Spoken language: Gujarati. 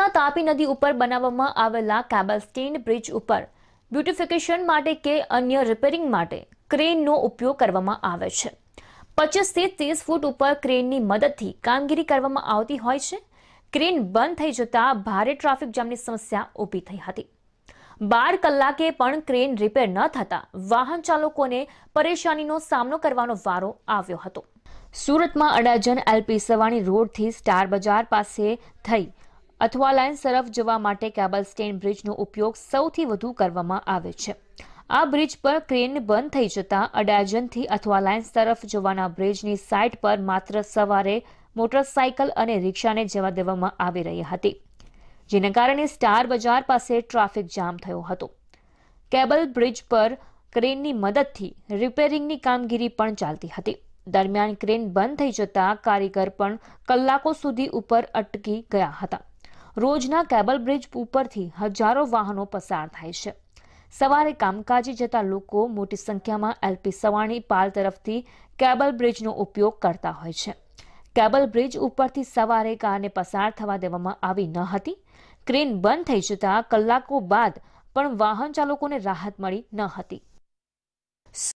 સુરતના તાપી નદી ઉપર બનાવવામાં આવેલા કેબલ સ્ટેન્ડ બ્રિજ ઉપર બ્યુટિફિકેશન માટે કે અન્ય રિપેરિંગ માટે ક્રેનનો ઉપયોગ કરવામાં આવે છે પચીસથી ત્રીસ ફૂટ ઉપર ક્રેનની મદદથી કામગીરી કરવામાં આવતી હોય છે ક્રેન બંધ થઈ જતા ભારે ટ્રાફિક જામની સમસ્યા ઊભી થઈ હતી બાર કલાકે પણ ક્રેન રિપેર ન થતા વાહન ચાલકોને પરેશાનીનો સામનો કરવાનો વારો આવ્યો હતો સુરતમાં અડાજણ એલપી સવાણી રોડથી સ્ટાર બજાર પાસે થઈ અથવા લાઇન્સ તરફ જવા માટે કેબલ સ્ટેન્ડ બ્રિજનો ઉપયોગ સૌથી વધુ કરવામાં આવે છે આ બ્રિજ પર ક્રેન બંધ થઈ જતાં અડાજનથી અથવા લાઇન્સ તરફ જવાના બ્રિજની સાઇટ પર માત્ર સવારે મોટરસાયકલ અને રિક્ષાને જવા દેવામાં આવી રહી હતી જેના કારણે સ્ટાર બજાર પાસે ટ્રાફિક જામ થયો હતો કેબલ બ્રિજ પર ક્રેનની મદદથી રિપેરિંગની કામગીરી પણ ચાલતી હતી દરમિયાન ક્રેન બંધ થઈ જતા કારીગર પણ કલાકો સુધી ઉપર અટકી ગયા હતા રોજના કેબલ બ્રિજ ઉપરથી હજારો વાહનો પસાર થાય છે સવારે કામકાજે જતા લોકો મોટી સંખ્યામાં એલપી સવાણી પાલ તરફથી કેબલ બ્રિજનો ઉપયોગ કરતા હોય છે કેબલ બ્રિજ ઉપરથી સવારે કારને પસાર થવા દેવામાં આવી ન હતી ક્રેન બંધ થઈ જતાં કલાકો બાદ પણ વાહન ચાલકોને રાહત મળી ન હતી